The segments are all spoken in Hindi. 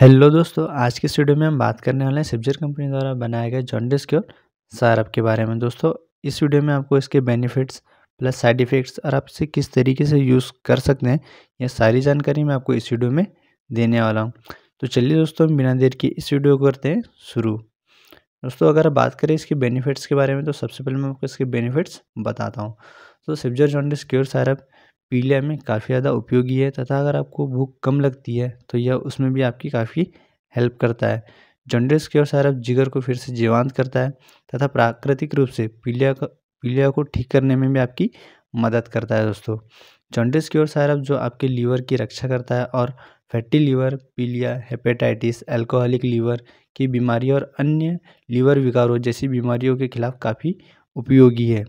हेलो दोस्तों आज के स्टूडियो में हम बात करने वाले हैं सिब्जर कंपनी द्वारा बनाए गए जॉन्डिस क्योर सारप के बारे में दोस्तों इस वीडियो में आपको इसके बेनिफिट्स प्लस साइड इफ़ेक्ट्स और आप इसे किस तरीके से यूज़ कर सकते हैं यह सारी जानकारी मैं आपको इस वीडियो में देने वाला हूँ तो चलिए दोस्तों हम बिना देर के इस वीडियो को करते हैं शुरू दोस्तों अगर बात करें इसके बेनिफिट्स के बारे में तो सबसे पहले मैं आपको इसके बेनिफिट्स बताता हूँ तो सिब्जर जॉन्डिस क्योर सारप पीलिया में काफ़ी ज़्यादा उपयोगी है तथा अगर आपको भूख कम लगती है तो यह उसमें भी आपकी काफ़ी हेल्प करता है जॉन्डिस की और सारफ जिगर को फिर से जीवांत करता है तथा प्राकृतिक रूप से पीलिया का पीलिया को ठीक करने में भी आपकी मदद करता है दोस्तों जॉन्डिस की और सारफ जो आपके लीवर की रक्षा करता है और फैटी लीवर पीलिया हेपेटाइटिस एल्कोहलिक लीवर की बीमारी और अन्य लीवर विकारों जैसी बीमारियों के खिलाफ काफ़ी उपयोगी है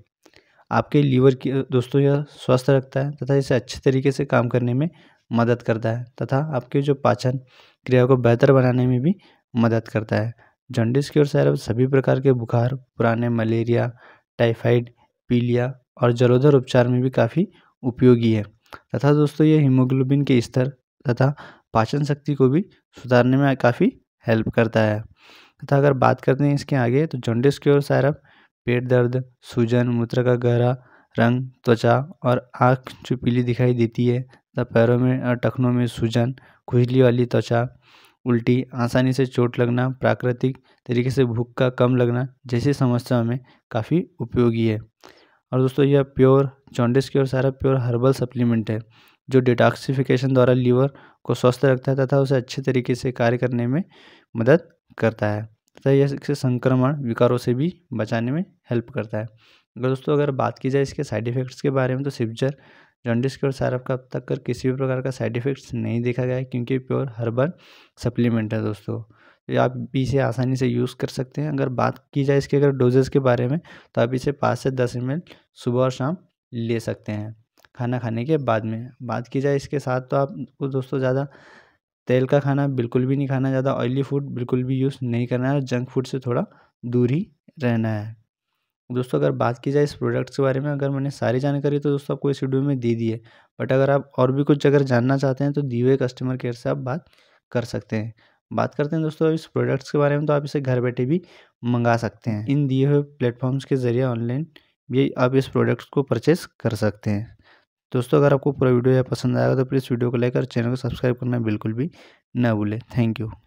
आपके लीवर की दोस्तों यह स्वस्थ रखता है तथा इसे अच्छे तरीके से काम करने में मदद करता है तथा आपके जो पाचन क्रिया को बेहतर बनाने में भी मदद करता है जंडिस की ओर से सभी प्रकार के बुखार पुराने मलेरिया टाइफाइड पीलिया और जलोधर उपचार में भी काफ़ी उपयोगी है तथा दोस्तों ये हीमोग्लोबिन के स्तर तथा पाचन शक्ति को भी सुधारने में काफ़ी हेल्प करता है तथा अगर बात करते हैं इसके आगे तो की ओर सैरब पेट दर्द सूजन मूत्र का गहरा रंग त्वचा और आँख चुपीली दिखाई देती है तथा पैरों में और टखनों में सूजन खुजली वाली त्वचा उल्टी आसानी से चोट लगना प्राकृतिक तरीके से भूख का कम लगना जैसी समस्याओं में काफ़ी उपयोगी है और दोस्तों यह प्योर चौंडिस की और सारा प्योर हर्बल सप्लीमेंट है जो डिटॉक्सिफिकेशन द्वारा लीवर को स्वस्थ रखता है तथा उसे अच्छे तरीके से कार्य करने में मदद करता है तथा यह संक्रमण विकारों से भी बचाने में हेल्प करता है अगर दोस्तों अगर बात की जाए इसके साइड इफ़ेक्ट्स के बारे में तो सिप्जर जंडिस के और सारफ का अब तक कर किसी भी प्रकार का साइड इफ़ेक्ट्स नहीं देखा गया है क्योंकि प्योर हर्बल सप्लीमेंट है दोस्तों तो आप भी इसे आसानी से यूज़ कर सकते हैं अगर बात की जाए इसके अगर डोजेज़ के बारे में तो आप इसे पाँच से दस एम सुबह और शाम ले सकते हैं खाना खाने के बाद में बात की जाए इसके साथ तो आपको दोस्तों ज़्यादा तेल का खाना बिल्कुल भी नहीं खाना ज़्यादा ऑयली फूड बिल्कुल भी यूज़ नहीं करना है और जंक फूड से थोड़ा दूर ही रहना है दोस्तों अगर बात की जाए इस प्रोडक्ट्स के बारे में अगर मैंने सारी जानकारी तो दोस्तों आपको इस वीडियो में दे दी है बट अगर आप और भी कुछ अगर जानना चाहते हैं तो दिए हुए कस्टमर केयर से आप बात कर सकते हैं बात करते हैं दोस्तों इस प्रोडक्ट्स के बारे में तो आप इसे घर बैठे भी मंगा सकते हैं इन दिए हुए प्लेटफॉर्म्स के ज़रिए ऑनलाइन भी आप इस प्रोडक्ट्स को परचेस कर सकते हैं दोस्तों अगर आपको पूरा वीडियो यह पसंद आएगा तो प्लीज़ वीडियो को लाइक और चैनल को सब्सक्राइब करना बिल्कुल भी ना भूलें थैंक यू